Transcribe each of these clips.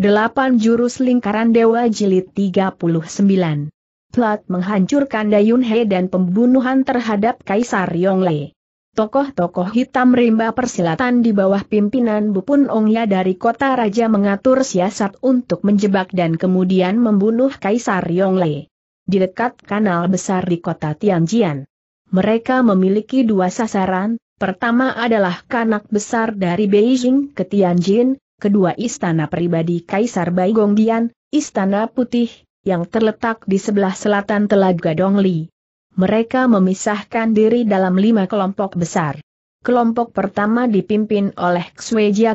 Delapan jurus lingkaran dewa jilid 39. Plat menghancurkan Dayun He dan pembunuhan terhadap Kaisar Yongle. Tokoh-tokoh hitam rimba persilatan di bawah pimpinan Bupun Ongya dari kota raja mengatur siasat untuk menjebak dan kemudian membunuh Kaisar Yongle. Di dekat kanal besar di kota Tianjin, Mereka memiliki dua sasaran, pertama adalah kanak besar dari Beijing ke Tianjin, kedua istana pribadi Kaisar Baigongdian, Istana Putih, yang terletak di sebelah selatan Telaga Dongli. Mereka memisahkan diri dalam lima kelompok besar. Kelompok pertama dipimpin oleh Xue Jia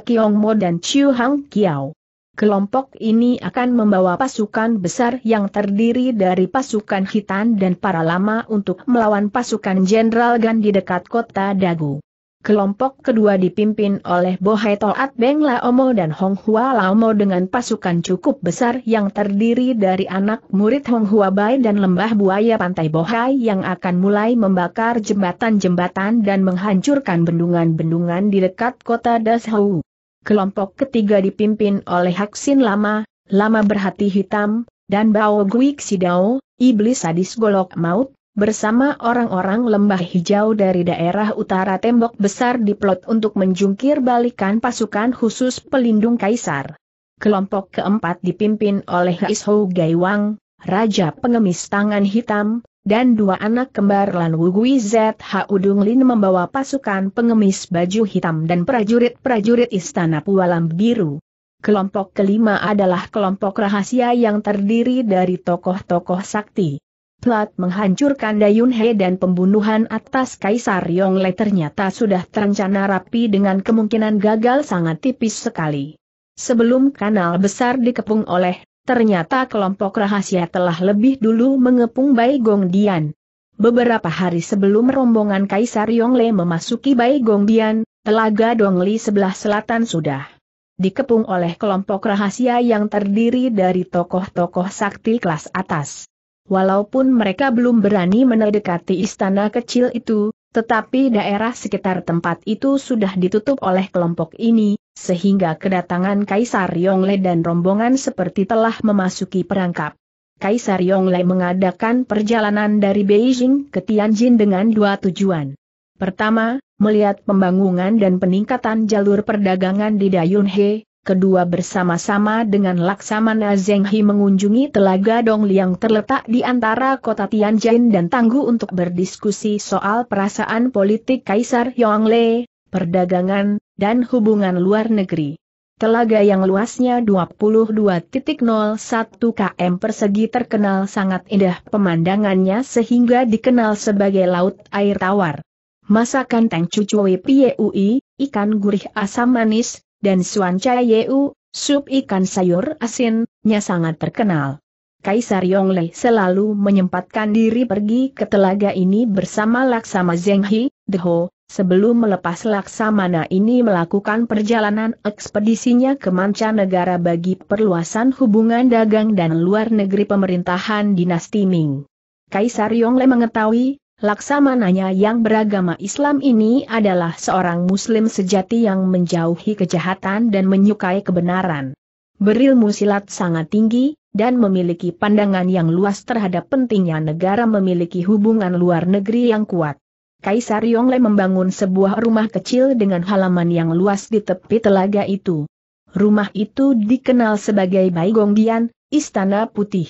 dan Chiu Hang Kiao. Kelompok ini akan membawa pasukan besar yang terdiri dari pasukan hitam dan para lama untuk melawan pasukan Jenderal Gan di dekat kota Dagu. Kelompok kedua dipimpin oleh Bohai Toat Beng Laomo dan Hong Hua Laomo dengan pasukan cukup besar yang terdiri dari anak murid Hong Hua Bai dan lembah buaya pantai Bohai yang akan mulai membakar jembatan-jembatan dan menghancurkan bendungan-bendungan di dekat kota Dashou. Kelompok ketiga dipimpin oleh Haksin Lama, Lama Berhati Hitam, dan Bao Guik Sidao, Iblis Sadis Golok Maut, bersama orang-orang lembah hijau dari daerah utara tembok besar diplot untuk menjungkir balikan pasukan khusus pelindung kaisar. Kelompok keempat dipimpin oleh Isho Gaiwang, Raja Pengemis Tangan Hitam, dan dua anak kembar Lan Wugui ZH Udung Lin membawa pasukan pengemis baju hitam dan prajurit-prajurit Istana Pualam Biru. Kelompok kelima adalah kelompok rahasia yang terdiri dari tokoh-tokoh sakti plat menghancurkan Dayun He dan pembunuhan atas Kaisar Yongle ternyata sudah terencana rapi dengan kemungkinan gagal sangat tipis sekali. Sebelum kanal besar dikepung oleh, ternyata kelompok rahasia telah lebih dulu mengepung Bai Gong Dian. Beberapa hari sebelum rombongan Kaisar Yongle memasuki Bai Gong Dian, telaga Dongli sebelah selatan sudah dikepung oleh kelompok rahasia yang terdiri dari tokoh-tokoh sakti kelas atas. Walaupun mereka belum berani mendekati istana kecil itu, tetapi daerah sekitar tempat itu sudah ditutup oleh kelompok ini, sehingga kedatangan Kaisar Yongle dan rombongan seperti telah memasuki perangkap. Kaisar Yongle mengadakan perjalanan dari Beijing ke Tianjin dengan dua tujuan. Pertama, melihat pembangunan dan peningkatan jalur perdagangan di Dayunhe, kedua bersama-sama dengan Laksamana Zheng Hi mengunjungi Telaga Dongliang terletak di antara kota Tianjin dan tangguh untuk berdiskusi soal perasaan politik Kaisar Yongle, perdagangan, dan hubungan luar negeri. Telaga yang luasnya 22.01 km persegi terkenal sangat indah pemandangannya sehingga dikenal sebagai Laut Air Tawar. Masakan Teng Cucuwi ikan gurih asam manis, dan Suan Chai Yeu, sup ikan sayur asinnya sangat terkenal. Kaisar Yongle selalu menyempatkan diri pergi ke telaga ini bersama Laksama Zenghi, Deho, sebelum melepas Laksamana ini melakukan perjalanan ekspedisinya ke mancanegara bagi perluasan hubungan dagang dan luar negeri pemerintahan dinasti Ming. Kaisar Yongle mengetahui Laksamananya yang beragama Islam ini adalah seorang Muslim sejati yang menjauhi kejahatan dan menyukai kebenaran. Berilmu silat sangat tinggi, dan memiliki pandangan yang luas terhadap pentingnya negara memiliki hubungan luar negeri yang kuat. Kaisar Yongle membangun sebuah rumah kecil dengan halaman yang luas di tepi telaga itu. Rumah itu dikenal sebagai Baigongdian, Istana Putih.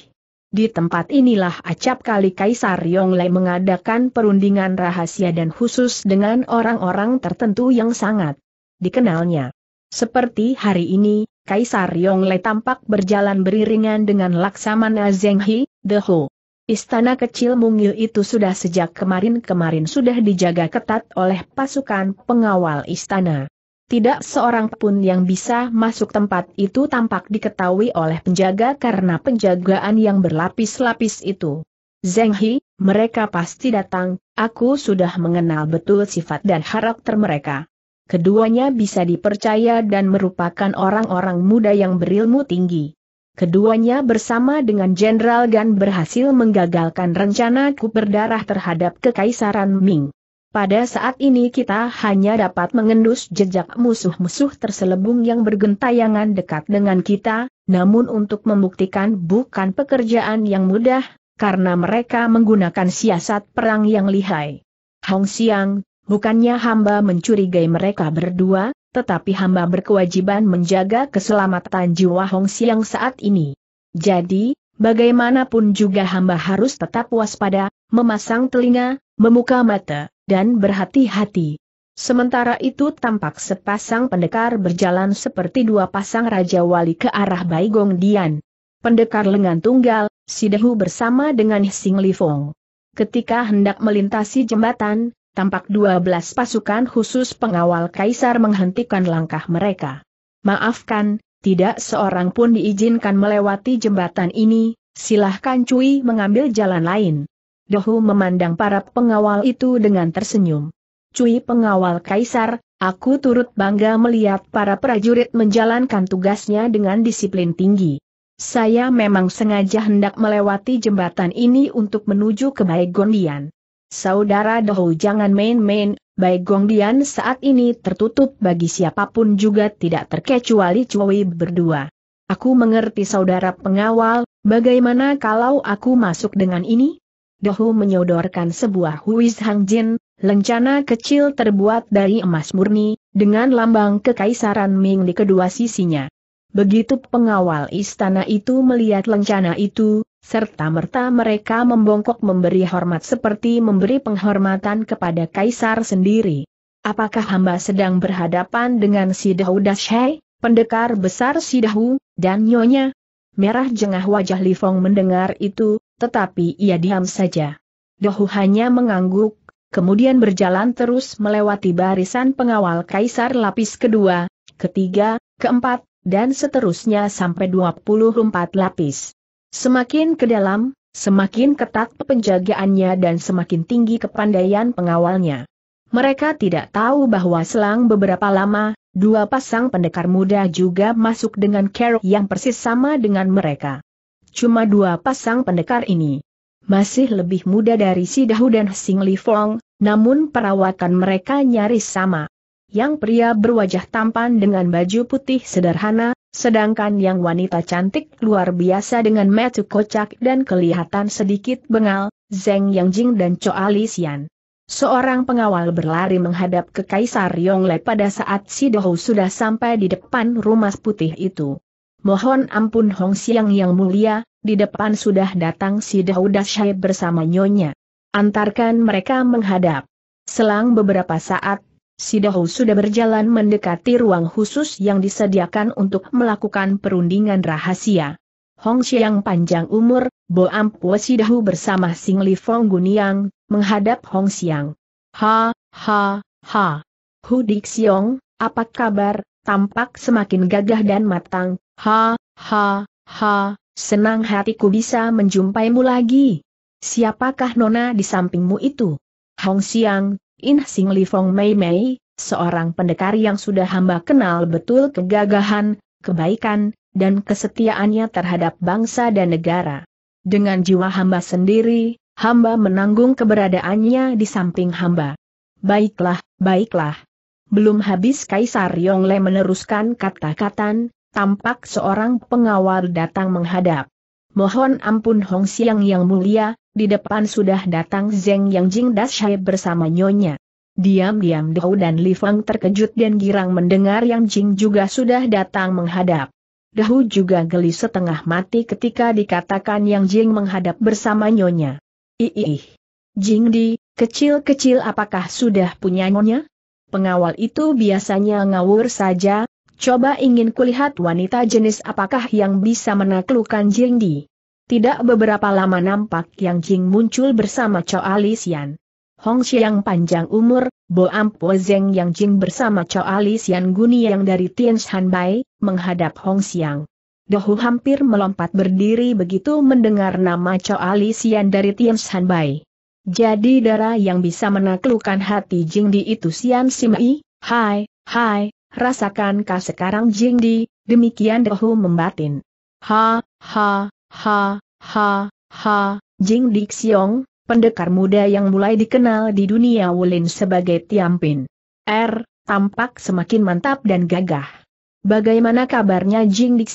Di tempat inilah acap kali Kaisar Yongle mengadakan perundingan rahasia dan khusus dengan orang-orang tertentu yang sangat dikenalnya. Seperti hari ini, Kaisar Yongle tampak berjalan beriringan dengan Laksamana Zenghi, The Ho. Istana kecil mungil itu sudah sejak kemarin-kemarin sudah dijaga ketat oleh pasukan pengawal istana tidak seorang pun yang bisa masuk tempat itu tampak diketahui oleh penjaga karena penjagaan yang berlapis-lapis itu. Zeng He, mereka pasti datang, aku sudah mengenal betul sifat dan karakter mereka. Keduanya bisa dipercaya dan merupakan orang-orang muda yang berilmu tinggi. Keduanya bersama dengan Jenderal Gan berhasil menggagalkan rencana ku berdarah terhadap Kekaisaran Ming. Pada saat ini kita hanya dapat mengendus jejak musuh-musuh terselebung yang bergentayangan dekat dengan kita, namun untuk membuktikan bukan pekerjaan yang mudah, karena mereka menggunakan siasat perang yang lihai. Hong Xiang, bukannya hamba mencurigai mereka berdua, tetapi hamba berkewajiban menjaga keselamatan jiwa Hong Xiang saat ini. Jadi, bagaimanapun juga hamba harus tetap waspada, memasang telinga, memuka mata dan berhati-hati. Sementara itu tampak sepasang pendekar berjalan seperti dua pasang raja wali ke arah Baigong Dian. Pendekar lengan tunggal, Sidehu bersama dengan Hsing Lifong. Ketika hendak melintasi jembatan, tampak 12 pasukan khusus pengawal kaisar menghentikan langkah mereka. Maafkan, tidak seorang pun diizinkan melewati jembatan ini, silahkan Cui mengambil jalan lain. Dohu memandang para pengawal itu dengan tersenyum. Cui pengawal kaisar, aku turut bangga melihat para prajurit menjalankan tugasnya dengan disiplin tinggi. Saya memang sengaja hendak melewati jembatan ini untuk menuju ke Baigongdian. Saudara Dohu jangan main-main, Baigongdian saat ini tertutup bagi siapapun juga tidak terkecuali Cui berdua. Aku mengerti saudara pengawal, bagaimana kalau aku masuk dengan ini? Dohu menyodorkan sebuah Huiz Hang Jin, lencana kecil terbuat dari emas murni, dengan lambang kekaisaran Ming di kedua sisinya. Begitu pengawal istana itu melihat lencana itu, serta merta mereka membongkok memberi hormat seperti memberi penghormatan kepada kaisar sendiri. Apakah hamba sedang berhadapan dengan si Dahu Dashai, pendekar besar si Dahu, dan Nyonya? Merah jengah wajah Li Fong mendengar itu, tetapi ia diam saja. Dohu hanya mengangguk, kemudian berjalan terus melewati barisan pengawal kaisar lapis kedua, ketiga, keempat, dan seterusnya sampai 24 lapis. Semakin ke dalam, semakin ketat penjagaannya dan semakin tinggi kepandaian pengawalnya. Mereka tidak tahu bahwa selang beberapa lama, dua pasang pendekar muda juga masuk dengan kerok yang persis sama dengan mereka cuma dua pasang pendekar ini. Masih lebih muda dari si Dahu dan Sing Li Fong, namun perawakan mereka nyaris sama. Yang pria berwajah tampan dengan baju putih sederhana, sedangkan yang wanita cantik luar biasa dengan mata kocak dan kelihatan sedikit bengal, Zeng Yang Jing dan Choa Sian. Seorang pengawal berlari menghadap ke Kaisar Yongle pada saat Sidahu sudah sampai di depan rumah putih itu. Mohon ampun Hong Siang yang mulia, di depan sudah datang si Daudah Syai bersama nyonya. Antarkan mereka menghadap. Selang beberapa saat, si Dahu sudah berjalan mendekati ruang khusus yang disediakan untuk melakukan perundingan rahasia. Hong Siang panjang umur, Bo Ampu si Dahu bersama Sing Li Fong Guniang, menghadap Hong Siang. Ha, ha, ha. Hu Dik Siong, apa kabar? Tampak semakin gagah dan matang, Ha, ha, ha, senang hatiku bisa menjumpaimu lagi. Siapakah nona di sampingmu itu? Hong Xiang, In Sing Li Fong Mei Mei, seorang pendekar yang sudah hamba kenal betul kegagahan, kebaikan, dan kesetiaannya terhadap bangsa dan negara. Dengan jiwa hamba sendiri, hamba menanggung keberadaannya di samping hamba. Baiklah, baiklah. Belum habis Kaisar Yongle meneruskan kata kata tampak seorang pengawal datang menghadap. Mohon ampun Hong Siang yang mulia, di depan sudah datang Zeng Yang Jing Dashai bersama nyonya. Diam-diam Dao dan Li Feng terkejut dan girang mendengar Yang Jing juga sudah datang menghadap. Dahu juga geli setengah mati ketika dikatakan Yang Jing menghadap bersama nyonya. Ih Jing di, kecil-kecil apakah sudah punya nyonya? Pengawal itu biasanya ngawur saja, Coba ingin kulihat wanita jenis apakah yang bisa menaklukkan Jing Di. Tidak beberapa lama nampak Yang Jing muncul bersama Choa Lisian. Hong Xiang panjang umur, Bo Ampo Zeng Yang Jing bersama Choa Guni yang dari Shan Bai, menghadap Hong Xiang. Dohu hampir melompat berdiri begitu mendengar nama Choa Lisian dari Shan Bai. Jadi darah yang bisa menaklukkan hati Jing Di itu Sian Simai, hai, hai, Rasakan rasakankah sekarang Jing Di, demikian Dehu membatin. Ha, ha, ha, ha, ha, Jing Di Xiong, pendekar muda yang mulai dikenal di dunia Wulin sebagai Tiampin. R, er, tampak semakin mantap dan gagah. Bagaimana kabarnya Jing Dik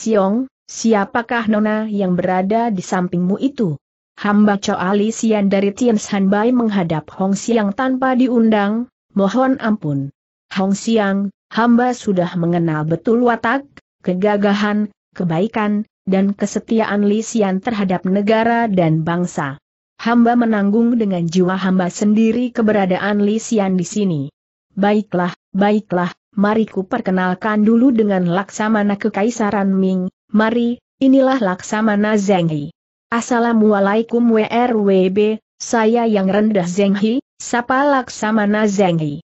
siapakah nona yang berada di sampingmu itu? Hamba Ali, Sian dari Tian San Bai menghadap Hong Siang tanpa diundang, mohon ampun. Hong Siang, hamba sudah mengenal betul watak, kegagahan, kebaikan, dan kesetiaan Lisian terhadap negara dan bangsa. Hamba menanggung dengan jiwa hamba sendiri keberadaan Lisian di sini. Baiklah, baiklah, mari ku perkenalkan dulu dengan Laksamana Kekaisaran Ming, mari, inilah Laksamana Zenghi. Assalamualaikum WRWB, saya yang rendah Zenghi, sapa Laksamana Zenghi.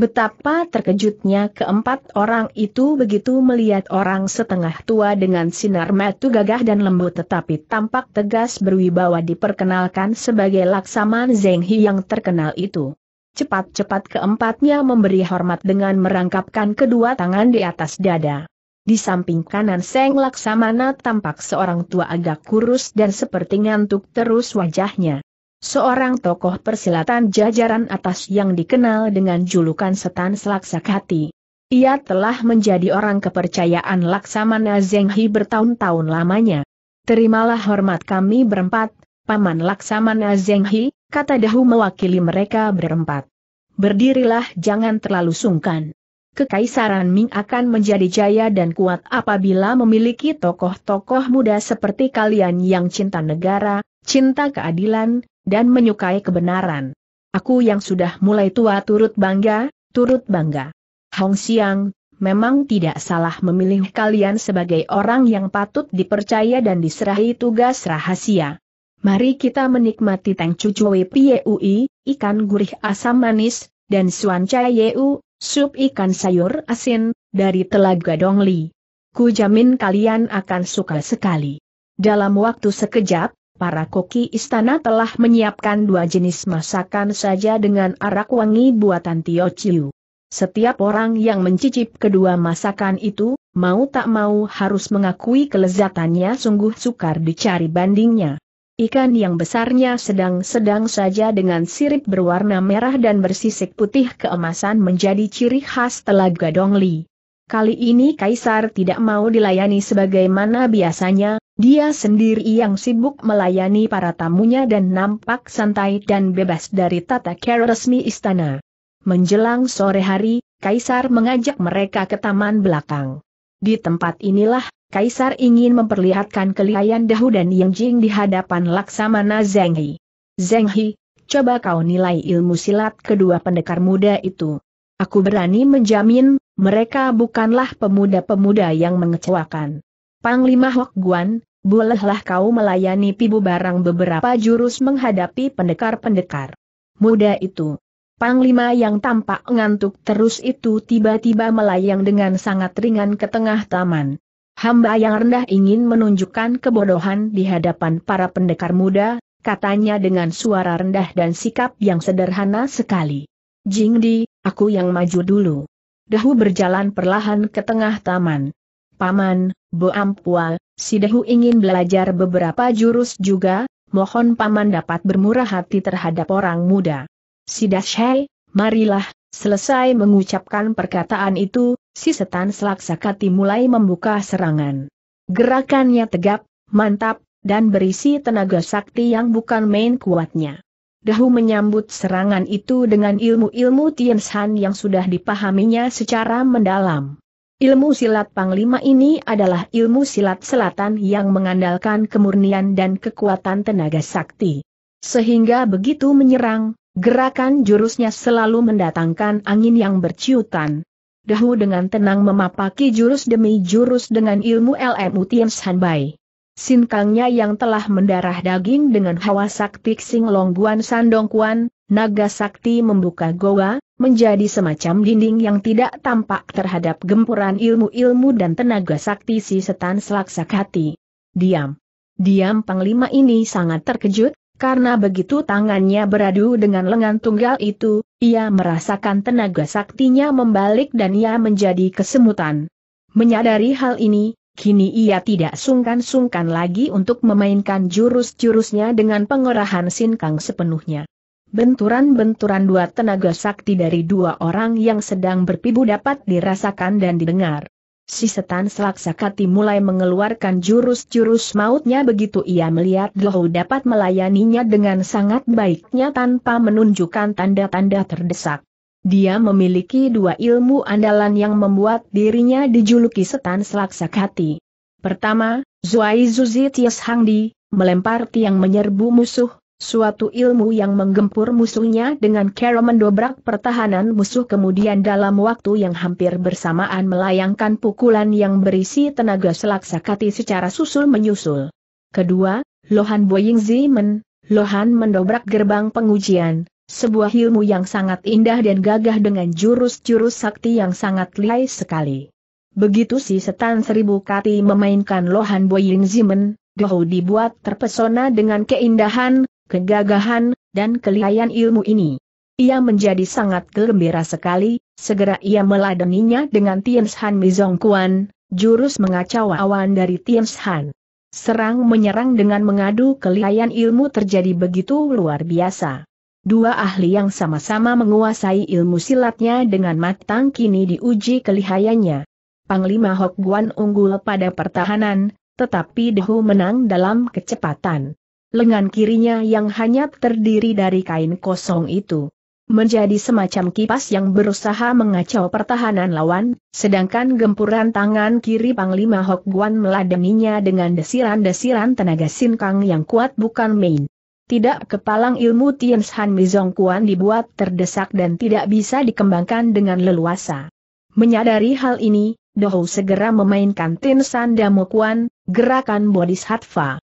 Betapa terkejutnya keempat orang itu begitu melihat orang setengah tua dengan sinar metu gagah dan lembut tetapi tampak tegas berwibawa diperkenalkan sebagai Laksaman Zeng Hi yang terkenal itu. Cepat-cepat keempatnya memberi hormat dengan merangkapkan kedua tangan di atas dada. Di samping kanan Seng Laksamana tampak seorang tua agak kurus dan seperti ngantuk terus wajahnya. Seorang tokoh persilatan jajaran atas yang dikenal dengan julukan setan selaksakati, hati. Ia telah menjadi orang kepercayaan Laksamana Zenghi bertahun-tahun lamanya. Terimalah hormat kami berempat, Paman Laksamana Zenghi, kata Dahu mewakili mereka berempat. Berdirilah jangan terlalu sungkan. Kekaisaran Ming akan menjadi jaya dan kuat apabila memiliki tokoh-tokoh muda seperti kalian yang cinta negara, cinta keadilan, dan menyukai kebenaran. Aku yang sudah mulai tua turut bangga, turut bangga. Hong Xiang, memang tidak salah memilih kalian sebagai orang yang patut dipercaya dan diserahi tugas rahasia. Mari kita menikmati tang Cucuwe Piei, ikan gurih asam manis, dan Suan Yeu, sup ikan sayur asin, dari Telaga Dongli. Ku jamin kalian akan suka sekali. Dalam waktu sekejap, para koki istana telah menyiapkan dua jenis masakan saja dengan arak wangi buatan Tio Chiu. Setiap orang yang mencicip kedua masakan itu, mau tak mau harus mengakui kelezatannya sungguh sukar dicari bandingnya. Ikan yang besarnya sedang-sedang saja dengan sirip berwarna merah dan bersisik putih keemasan menjadi ciri khas Telaga Dongli. Kali ini Kaisar tidak mau dilayani sebagaimana biasanya, dia sendiri yang sibuk melayani para tamunya dan nampak santai dan bebas dari tata cara resmi istana. Menjelang sore hari, Kaisar mengajak mereka ke taman belakang. Di tempat inilah, Kaisar ingin memperlihatkan kelihayan Dahu dan Yang Jing di hadapan Laksamana Zheng He. Zheng He, coba kau nilai ilmu silat kedua pendekar muda itu. Aku berani menjamin, mereka bukanlah pemuda-pemuda yang mengecewakan. Panglima Hok Guan, Bolehlah kau melayani pibu barang beberapa jurus menghadapi pendekar-pendekar muda itu. Panglima yang tampak ngantuk terus itu tiba-tiba melayang dengan sangat ringan ke tengah taman. Hamba yang rendah ingin menunjukkan kebodohan di hadapan para pendekar muda, katanya dengan suara rendah dan sikap yang sederhana sekali. Jingdi, aku yang maju dulu. Dahu berjalan perlahan ke tengah taman. Paman, Boampual, Sidahu ingin belajar beberapa jurus juga, mohon paman dapat bermurah hati terhadap orang muda. Sidah Syai, marilah, selesai mengucapkan perkataan itu, si setan selaksakati mulai membuka serangan. Gerakannya tegap, mantap, dan berisi tenaga sakti yang bukan main kuatnya. Dahu menyambut serangan itu dengan ilmu-ilmu Tian Shan yang sudah dipahaminya secara mendalam. Ilmu silat Panglima ini adalah ilmu silat selatan yang mengandalkan kemurnian dan kekuatan tenaga sakti. Sehingga begitu menyerang, gerakan jurusnya selalu mendatangkan angin yang berciutan. Dahu dengan tenang memapaki jurus demi jurus dengan ilmu LMU Tian Sanbai. Sinkangnya yang telah mendarah daging dengan hawa sakti Xing Longguan Sandongkuan, naga sakti membuka goa, menjadi semacam dinding yang tidak tampak terhadap gempuran ilmu-ilmu dan tenaga sakti si setan selaksak hati. Diam. Diam Panglima ini sangat terkejut, karena begitu tangannya beradu dengan lengan tunggal itu, ia merasakan tenaga saktinya membalik dan ia menjadi kesemutan. Menyadari hal ini, Kini ia tidak sungkan-sungkan lagi untuk memainkan jurus-jurusnya dengan pengerahan sinkang sepenuhnya. Benturan-benturan dua tenaga sakti dari dua orang yang sedang berpibu dapat dirasakan dan didengar. Si setan Selaksakati mulai mengeluarkan jurus-jurus mautnya begitu ia melihat Dlohou dapat melayaninya dengan sangat baiknya tanpa menunjukkan tanda-tanda terdesak. Dia memiliki dua ilmu andalan yang membuat dirinya dijuluki setan Selaksakati. Pertama, Zuai Zuzi Tias Hangdi, melempar tiang menyerbu musuh, Suatu ilmu yang menggempur musuhnya dengan cara mendobrak pertahanan musuh kemudian dalam waktu yang hampir bersamaan melayangkan pukulan yang berisi tenaga selaksa kati secara susul-menyusul. Kedua, Lohan Boying Zimen, Lohan mendobrak gerbang pengujian, sebuah ilmu yang sangat indah dan gagah dengan jurus-jurus sakti yang sangat lihai sekali. Begitu si setan seribu kati memainkan Lohan Boying Zimen, Dohu dibuat terpesona dengan keindahan, kegagahan, dan kelihayan ilmu ini. Ia menjadi sangat gembira sekali, segera ia meladeninya dengan Tian Shan Mizong Kuan, jurus mengacau awan dari Tian Shan. Serang menyerang dengan mengadu kelihayan ilmu terjadi begitu luar biasa. Dua ahli yang sama-sama menguasai ilmu silatnya dengan matang kini diuji kelihayannya. Panglima Hok Guan unggul pada pertahanan, tetapi Dehu menang dalam kecepatan lengan kirinya yang hanya terdiri dari kain kosong itu. Menjadi semacam kipas yang berusaha mengacau pertahanan lawan, sedangkan gempuran tangan kiri Panglima Hok Guan meladeninya dengan desiran-desiran tenaga sinkang yang kuat bukan main. Tidak kepalang ilmu Tian Shan Mizong Kuan dibuat terdesak dan tidak bisa dikembangkan dengan leluasa. Menyadari hal ini, Dohou segera memainkan Tinsan Shan Damo Kuan, gerakan bodhisattva.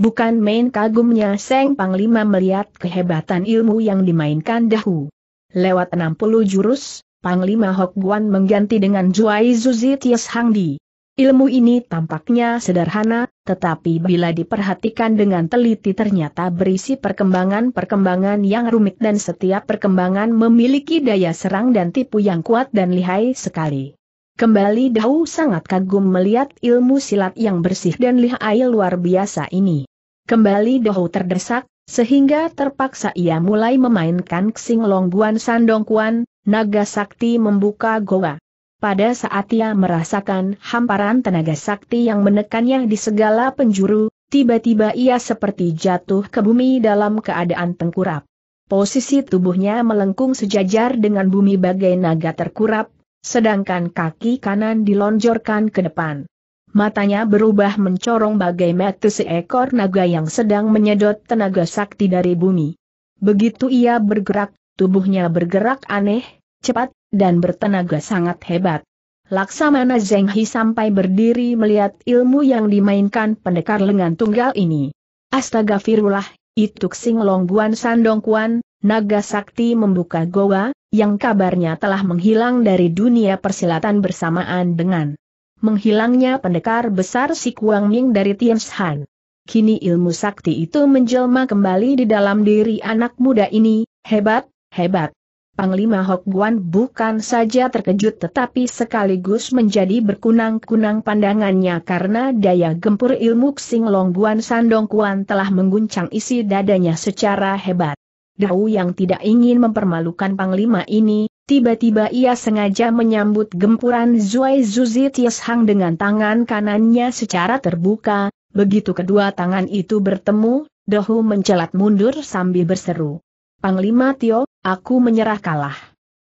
Bukan main kagumnya Seng Panglima melihat kehebatan ilmu yang dimainkan Dahu. Lewat 60 jurus, Panglima Hok Guan mengganti dengan Juai Zuzi Ties Di. Ilmu ini tampaknya sederhana, tetapi bila diperhatikan dengan teliti ternyata berisi perkembangan-perkembangan yang rumit dan setiap perkembangan memiliki daya serang dan tipu yang kuat dan lihai sekali. Kembali Dao sangat kagum melihat ilmu silat yang bersih dan lihai luar biasa ini. Kembali Dao terdesak, sehingga terpaksa ia mulai memainkan Ksing Longguan Sandongkuan, naga sakti membuka goa. Pada saat ia merasakan hamparan tenaga sakti yang menekannya di segala penjuru, tiba-tiba ia seperti jatuh ke bumi dalam keadaan tengkurap. Posisi tubuhnya melengkung sejajar dengan bumi bagai naga terkurap, Sedangkan kaki kanan dilonjorkan ke depan. Matanya berubah mencorong bagai mata seekor naga yang sedang menyedot tenaga sakti dari bumi. Begitu ia bergerak, tubuhnya bergerak aneh, cepat, dan bertenaga sangat hebat. Laksamana Zenghi sampai berdiri melihat ilmu yang dimainkan pendekar lengan tunggal ini. Astaga Astagfirullah, itu Xing Longguan Sandongkuan, naga sakti membuka goa, yang kabarnya telah menghilang dari dunia persilatan bersamaan dengan menghilangnya pendekar besar si Kuang Ming dari Tianshan. Kini ilmu sakti itu menjelma kembali di dalam diri anak muda ini, hebat, hebat. Panglima Hok Guan bukan saja terkejut tetapi sekaligus menjadi berkunang-kunang pandangannya karena daya gempur ilmu Xing Long Guan Sandong Kuan telah mengguncang isi dadanya secara hebat. Dao yang tidak ingin mempermalukan Panglima ini, tiba-tiba ia sengaja menyambut gempuran Zui Zuzi Tieshang dengan tangan kanannya secara terbuka, begitu kedua tangan itu bertemu, Dahu mencelat mundur sambil berseru. Panglima Tio, aku menyerah kalah.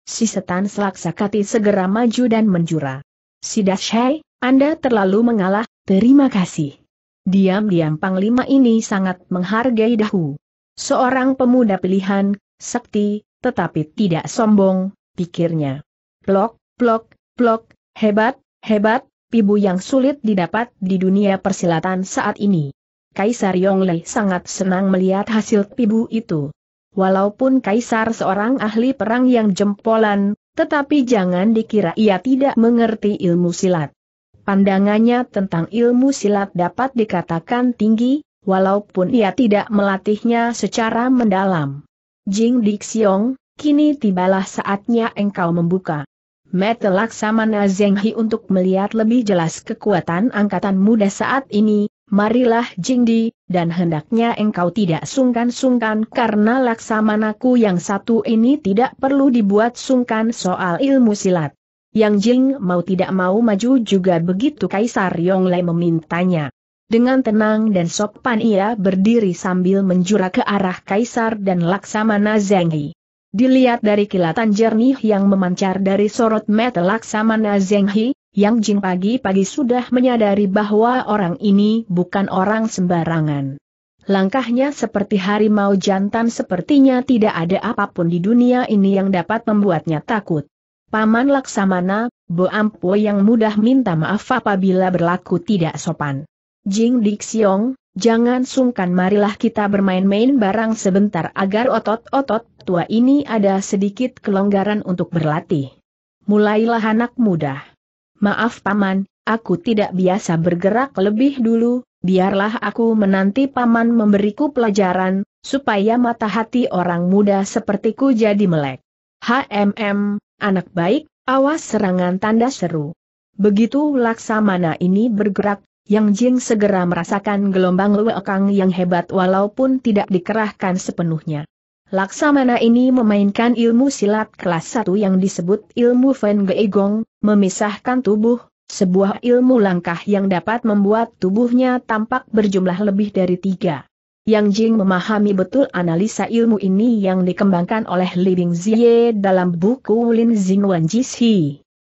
Si setan selaksakati segera maju dan menjura. Si Dashai, Anda terlalu mengalah, terima kasih. Diam-diam Panglima ini sangat menghargai Dahu. Seorang pemuda pilihan, sakti, tetapi tidak sombong, pikirnya. Plok, plok, plok, hebat, hebat, pibu yang sulit didapat di dunia persilatan saat ini. Kaisar Yonglei sangat senang melihat hasil pibu itu. Walaupun Kaisar seorang ahli perang yang jempolan, tetapi jangan dikira ia tidak mengerti ilmu silat. Pandangannya tentang ilmu silat dapat dikatakan tinggi, walaupun ia tidak melatihnya secara mendalam. Jing Dixiong, kini tibalah saatnya engkau membuka. Mata Laksamana Zeng Hi untuk melihat lebih jelas kekuatan angkatan muda saat ini, marilah Jing Di, dan hendaknya engkau tidak sungkan-sungkan karena Laksamanaku yang satu ini tidak perlu dibuat sungkan soal ilmu silat. Yang Jing mau tidak mau maju juga begitu Kaisar Yongle memintanya. Dengan tenang dan sopan ia berdiri sambil menjura ke arah Kaisar dan Laksamana Zenghi. Dilihat dari kilatan jernih yang memancar dari sorot mata Laksamana Zenghi, Yang Jing pagi-pagi sudah menyadari bahwa orang ini bukan orang sembarangan. Langkahnya seperti harimau jantan sepertinya tidak ada apapun di dunia ini yang dapat membuatnya takut. Paman Laksamana, Bo Ampo yang mudah minta maaf apabila berlaku tidak sopan. Jing Dixiong, jangan sungkan marilah kita bermain-main barang sebentar agar otot-otot tua ini ada sedikit kelonggaran untuk berlatih. Mulailah anak muda. Maaf paman, aku tidak biasa bergerak lebih dulu, biarlah aku menanti paman memberiku pelajaran, supaya mata hati orang muda sepertiku jadi melek. HMM, anak baik, awas serangan tanda seru. Begitu laksamana ini bergerak, yang Jing segera merasakan gelombang luekang yang hebat walaupun tidak dikerahkan sepenuhnya. Laksamana ini memainkan ilmu silat kelas 1 yang disebut ilmu Fen Geigong, memisahkan tubuh, sebuah ilmu langkah yang dapat membuat tubuhnya tampak berjumlah lebih dari tiga. Yang Jing memahami betul analisa ilmu ini yang dikembangkan oleh Li Bingzie dalam buku Lin Jing Wan Ji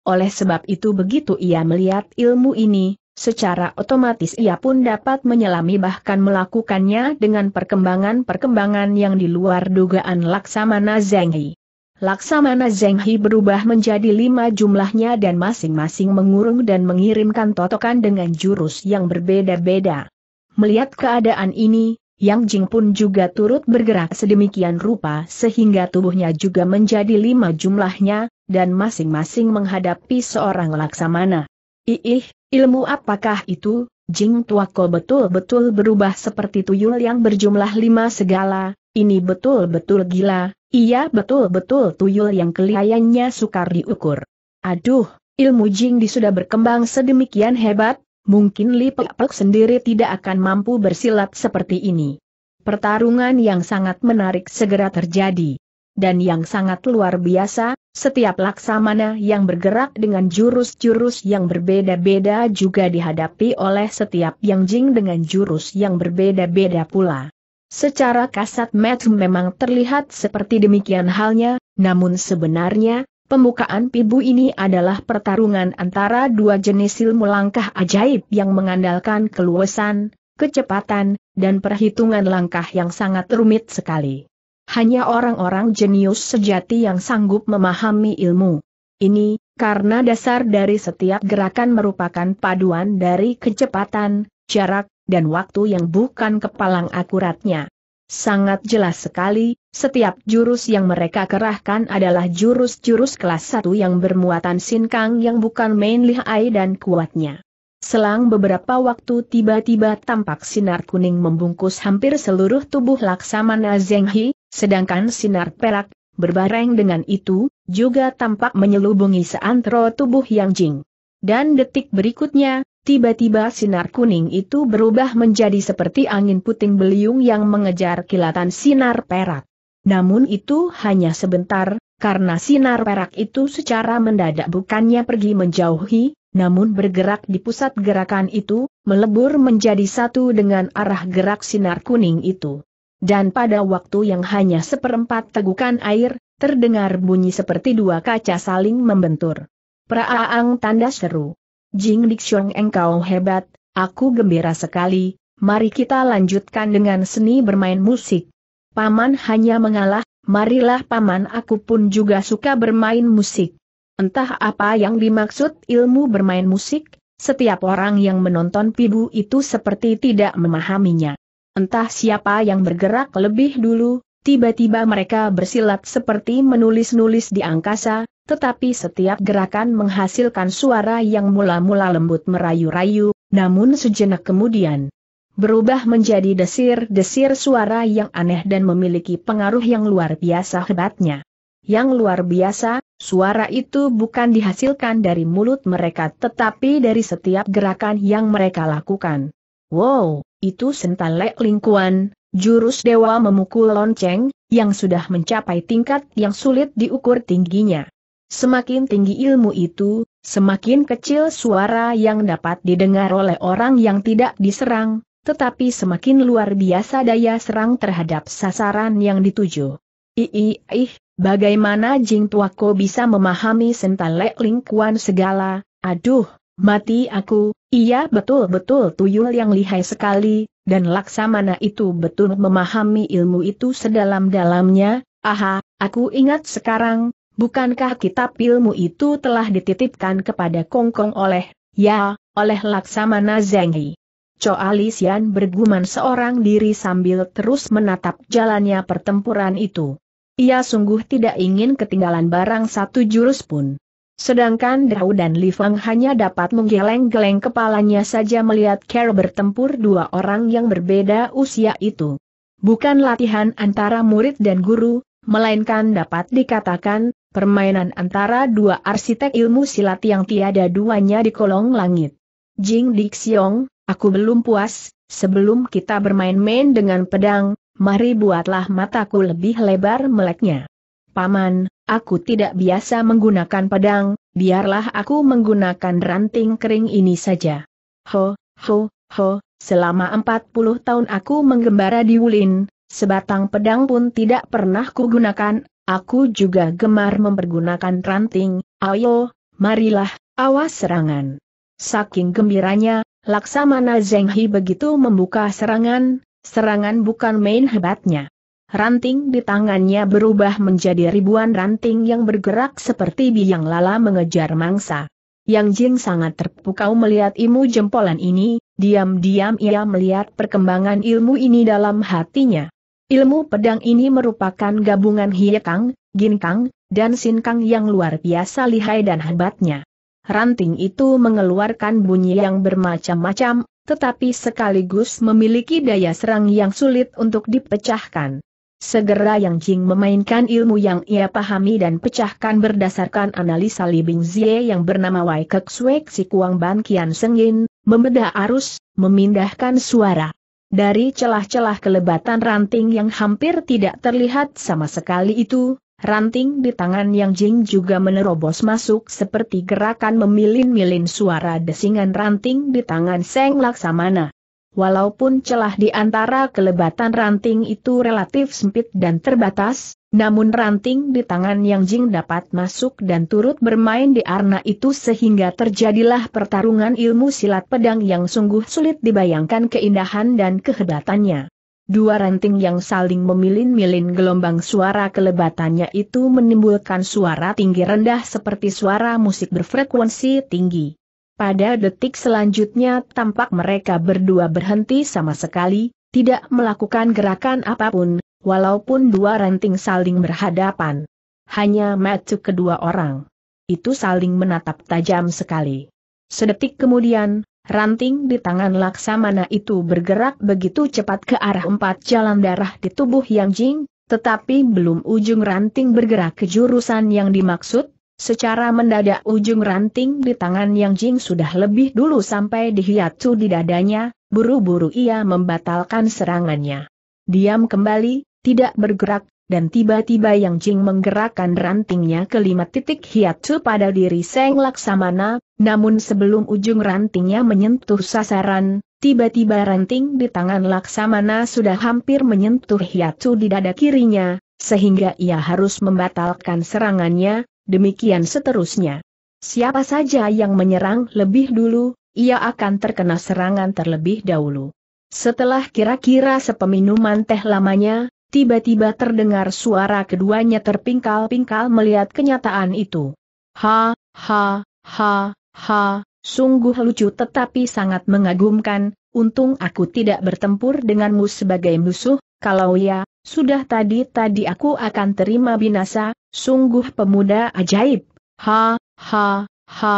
Oleh sebab itu begitu ia melihat ilmu ini, Secara otomatis ia pun dapat menyelami bahkan melakukannya dengan perkembangan-perkembangan yang di luar dugaan Laksamana Zenghi. Laksamana Zenghi berubah menjadi lima jumlahnya dan masing-masing mengurung dan mengirimkan totokan dengan jurus yang berbeda-beda. Melihat keadaan ini, Yang Jing pun juga turut bergerak sedemikian rupa sehingga tubuhnya juga menjadi lima jumlahnya, dan masing-masing menghadapi seorang Laksamana. Iih, ilmu apakah itu? Jing Tuako betul-betul berubah seperti tuyul yang berjumlah lima segala, ini betul-betul gila, iya betul-betul tuyul yang kelihayannya sukar diukur. Aduh, ilmu Jing Di sudah berkembang sedemikian hebat, mungkin Li Pek, Pek sendiri tidak akan mampu bersilat seperti ini. Pertarungan yang sangat menarik segera terjadi. Dan yang sangat luar biasa, setiap laksamana yang bergerak dengan jurus-jurus yang berbeda-beda juga dihadapi oleh setiap yang jing dengan jurus yang berbeda-beda pula. Secara kasat mata memang terlihat seperti demikian halnya, namun sebenarnya, pembukaan pibu ini adalah pertarungan antara dua jenis ilmu langkah ajaib yang mengandalkan keluasan, kecepatan, dan perhitungan langkah yang sangat rumit sekali. Hanya orang-orang jenius sejati yang sanggup memahami ilmu. Ini, karena dasar dari setiap gerakan merupakan paduan dari kecepatan, jarak, dan waktu yang bukan kepalang akuratnya. Sangat jelas sekali, setiap jurus yang mereka kerahkan adalah jurus-jurus kelas 1 yang bermuatan sinkang yang bukan main lihai dan kuatnya. Selang beberapa waktu tiba-tiba tampak sinar kuning membungkus hampir seluruh tubuh Laksamana Zenghi, Sedangkan sinar perak, berbareng dengan itu, juga tampak menyelubungi seantero tubuh Yang Jing. Dan detik berikutnya, tiba-tiba sinar kuning itu berubah menjadi seperti angin puting beliung yang mengejar kilatan sinar perak. Namun itu hanya sebentar, karena sinar perak itu secara mendadak bukannya pergi menjauhi, namun bergerak di pusat gerakan itu, melebur menjadi satu dengan arah gerak sinar kuning itu. Dan pada waktu yang hanya seperempat tegukan air, terdengar bunyi seperti dua kaca saling membentur. Praaang tanda seru. Jing Diksyong engkau hebat, aku gembira sekali, mari kita lanjutkan dengan seni bermain musik. Paman hanya mengalah, marilah paman aku pun juga suka bermain musik. Entah apa yang dimaksud ilmu bermain musik, setiap orang yang menonton pidu itu seperti tidak memahaminya. Entah siapa yang bergerak lebih dulu, tiba-tiba mereka bersilat seperti menulis-nulis di angkasa, tetapi setiap gerakan menghasilkan suara yang mula-mula lembut merayu-rayu, namun sejenak kemudian berubah menjadi desir-desir suara yang aneh dan memiliki pengaruh yang luar biasa hebatnya. Yang luar biasa, suara itu bukan dihasilkan dari mulut mereka tetapi dari setiap gerakan yang mereka lakukan. Wow! itu sentalek lingkuan, jurus dewa memukul lonceng, yang sudah mencapai tingkat yang sulit diukur tingginya. Semakin tinggi ilmu itu, semakin kecil suara yang dapat didengar oleh orang yang tidak diserang, tetapi semakin luar biasa daya serang terhadap sasaran yang dituju. Ii, ih, bagaimana Jing Tuako bisa memahami sentalek lingkuan segala, aduh, Mati aku, ia betul-betul tuyul yang lihai sekali, dan Laksamana itu betul memahami ilmu itu sedalam-dalamnya, aha, aku ingat sekarang, bukankah kitab ilmu itu telah dititipkan kepada Kongkong oleh, ya, oleh Laksamana Zenghi. Choa Lisian bergumam seorang diri sambil terus menatap jalannya pertempuran itu. Ia sungguh tidak ingin ketinggalan barang satu jurus pun. Sedangkan Dao dan Li Fang hanya dapat menggeleng-geleng kepalanya saja melihat Carol bertempur dua orang yang berbeda usia itu. Bukan latihan antara murid dan guru, melainkan dapat dikatakan, permainan antara dua arsitek ilmu silat yang tiada duanya di kolong langit. Jing Dik Xiong, aku belum puas, sebelum kita bermain-main dengan pedang, mari buatlah mataku lebih lebar meleknya. Paman, Aku tidak biasa menggunakan pedang, biarlah aku menggunakan ranting kering ini saja. Ho, ho, ho, selama 40 tahun aku menggembara di Wulin, sebatang pedang pun tidak pernah kugunakan, aku juga gemar mempergunakan ranting, ayo, marilah, awas serangan. Saking gembiranya, Laksamana Zenghi begitu membuka serangan, serangan bukan main hebatnya ranting di tangannya berubah menjadi ribuan ranting yang bergerak seperti biang lala mengejar mangsa. Yang Jing sangat terpukau melihat ilmu jempolan ini, diam-diam ia melihat perkembangan ilmu ini dalam hatinya. Ilmu pedang ini merupakan gabungan Hiekang, Ginkang, dan Sinkang yang luar biasa lihai dan hebatnya. Ranting itu mengeluarkan bunyi yang bermacam-macam, tetapi sekaligus memiliki daya serang yang sulit untuk dipecahkan. Segera Yang Jing memainkan ilmu yang ia pahami dan pecahkan berdasarkan analisa Li Zie yang bernama Wai Kek Suek Si Kuang Ban Kian Sengin, membedah arus, memindahkan suara. Dari celah-celah kelebatan ranting yang hampir tidak terlihat sama sekali itu, ranting di tangan Yang Jing juga menerobos masuk seperti gerakan memilin-milin suara desingan ranting di tangan Seng Laksamana. Walaupun celah di antara kelebatan ranting itu relatif sempit dan terbatas, namun ranting di tangan Yang Jing dapat masuk dan turut bermain di arna itu sehingga terjadilah pertarungan ilmu silat pedang yang sungguh sulit dibayangkan keindahan dan kehebatannya. Dua ranting yang saling memilin-milin gelombang suara kelebatannya itu menimbulkan suara tinggi rendah seperti suara musik berfrekuensi tinggi. Pada detik selanjutnya tampak mereka berdua berhenti sama sekali, tidak melakukan gerakan apapun, walaupun dua ranting saling berhadapan. Hanya mata kedua orang. Itu saling menatap tajam sekali. Sedetik kemudian, ranting di tangan Laksamana itu bergerak begitu cepat ke arah empat jalan darah di tubuh Yang Jing, tetapi belum ujung ranting bergerak ke jurusan yang dimaksud, Secara mendadak ujung ranting di tangan Yang Jing sudah lebih dulu sampai dihiatu di dadanya, buru-buru ia membatalkan serangannya. Diam kembali, tidak bergerak, dan tiba-tiba Yang Jing menggerakkan rantingnya ke lima titik hiatu pada diri Seng Laksamana, namun sebelum ujung rantingnya menyentuh sasaran, tiba-tiba ranting di tangan Laksamana sudah hampir menyentuh hiatu di dada kirinya, sehingga ia harus membatalkan serangannya, demikian seterusnya. Siapa saja yang menyerang lebih dulu, ia akan terkena serangan terlebih dahulu. Setelah kira-kira sepeminuman teh lamanya, tiba-tiba terdengar suara keduanya terpingkal-pingkal melihat kenyataan itu. Ha, ha, ha, ha, sungguh lucu tetapi sangat mengagumkan, untung aku tidak bertempur denganmu sebagai musuh, kalau ya, sudah tadi-tadi aku akan terima binasa, sungguh pemuda ajaib. Ha, ha, ha,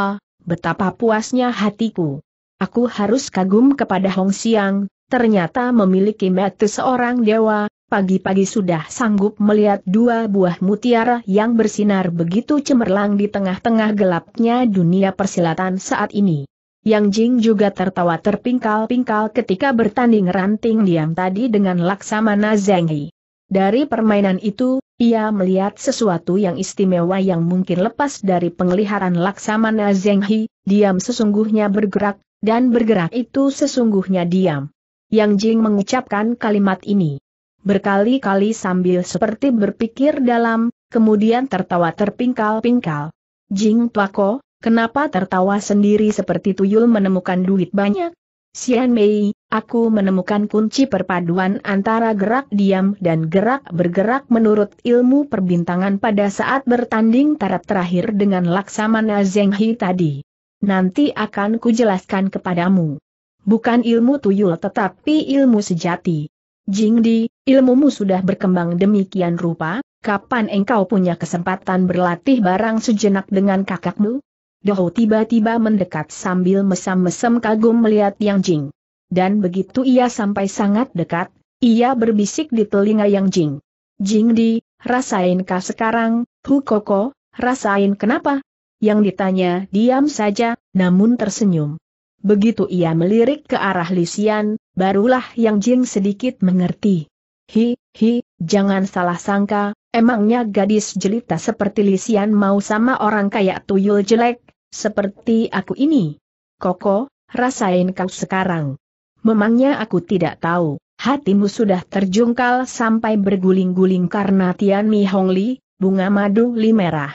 betapa puasnya hatiku. Aku harus kagum kepada Hong Siang, ternyata memiliki mata seorang dewa, pagi-pagi sudah sanggup melihat dua buah mutiara yang bersinar begitu cemerlang di tengah-tengah gelapnya dunia persilatan saat ini. Yang Jing juga tertawa terpingkal-pingkal ketika bertanding ranting diam tadi dengan Laksamana Zengi. Dari permainan itu, ia melihat sesuatu yang istimewa yang mungkin lepas dari penglihatan Laksamana Zenghi, diam sesungguhnya bergerak, dan bergerak itu sesungguhnya diam. Yang Jing mengucapkan kalimat ini. Berkali-kali sambil seperti berpikir dalam, kemudian tertawa terpingkal-pingkal. Jing Tuako, kenapa tertawa sendiri seperti tuyul menemukan duit banyak? Xian Mei, Aku menemukan kunci perpaduan antara gerak diam dan gerak bergerak menurut ilmu perbintangan pada saat bertanding taraf terakhir dengan Laksamana Zenghi tadi. Nanti akan kujelaskan kepadamu. Bukan ilmu tuyul tetapi ilmu sejati. Jingdi, ilmumu sudah berkembang demikian rupa, kapan engkau punya kesempatan berlatih barang sejenak dengan kakakmu? Doho tiba-tiba mendekat sambil mesam-mesam kagum melihat Yang Jing dan begitu ia sampai sangat dekat, ia berbisik di telinga Yang Jing. Jing Di, rasainkah sekarang, Hu Koko, rasain kenapa? Yang ditanya diam saja, namun tersenyum. Begitu ia melirik ke arah Lisian, barulah Yang Jing sedikit mengerti. Hi, hi, jangan salah sangka, emangnya gadis jelita seperti Lisian mau sama orang kayak tuyul jelek, seperti aku ini. Koko, rasain kau sekarang. Memangnya aku tidak tahu, hatimu sudah terjungkal sampai berguling-guling karena Tian Mi Hong Li, bunga madu li merah.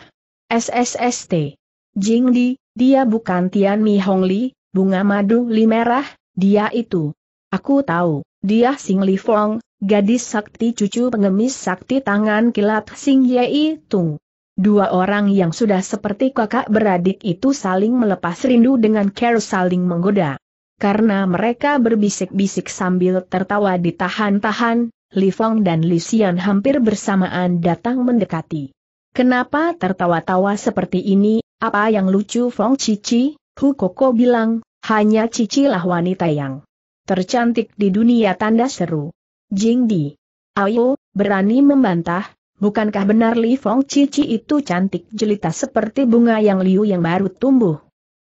SSST. Jing Di, dia bukan Tian Mi Hong Li, bunga madu li merah, dia itu. Aku tahu, dia Sing Li Fong, gadis sakti cucu pengemis sakti tangan kilat Sing Ye Tung. Dua orang yang sudah seperti kakak beradik itu saling melepas rindu dengan care saling menggoda karena mereka berbisik-bisik sambil tertawa ditahan-tahan, Li Fong dan Li Xian hampir bersamaan datang mendekati. Kenapa tertawa-tawa seperti ini, apa yang lucu Fong Cici? Hu Koko bilang, hanya Cici lah wanita yang tercantik di dunia tanda seru. Jing Di. Ayo, berani membantah, bukankah benar Li Fong Cici itu cantik jelita seperti bunga yang liu yang baru tumbuh?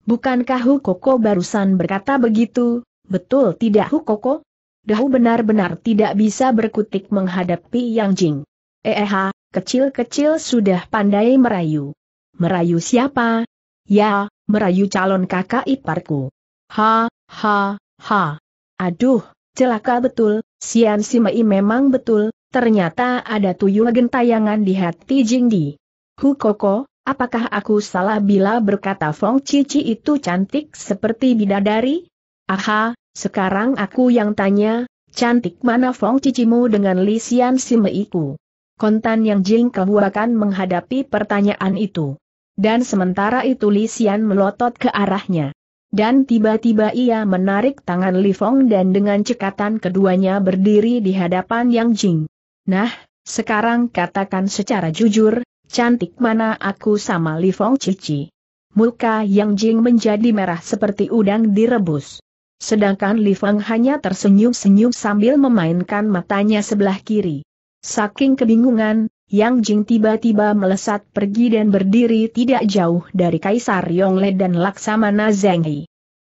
Bukankah Hukoko barusan berkata begitu? Betul tidak Hukoko? Dahu benar-benar tidak bisa berkutik menghadapi Yang Jing. Eha, eh, kecil-kecil sudah pandai merayu. Merayu siapa? Ya, merayu calon kakak iparku. Ha, ha, ha. Aduh, celaka betul, Sian Simei memang betul, ternyata ada tuyul gentayangan di hati Jing Di. Hukoko, Apakah aku salah bila berkata Fong Cici itu cantik seperti bidadari? Aha, sekarang aku yang tanya, cantik mana Fong Cicimu dengan Lisian Simeiku? Kontan yang jing kebuakan menghadapi pertanyaan itu. Dan sementara itu Lisian melotot ke arahnya. Dan tiba-tiba ia menarik tangan Li Fong dan dengan cekatan keduanya berdiri di hadapan Yang Jing. Nah, sekarang katakan secara jujur, Cantik mana aku sama Li Fong Cici. Muka Yang Jing menjadi merah seperti udang direbus. Sedangkan Li Feng hanya tersenyum-senyum sambil memainkan matanya sebelah kiri. Saking kebingungan, Yang Jing tiba-tiba melesat pergi dan berdiri tidak jauh dari Kaisar Yongle dan Laksamana Zheng He.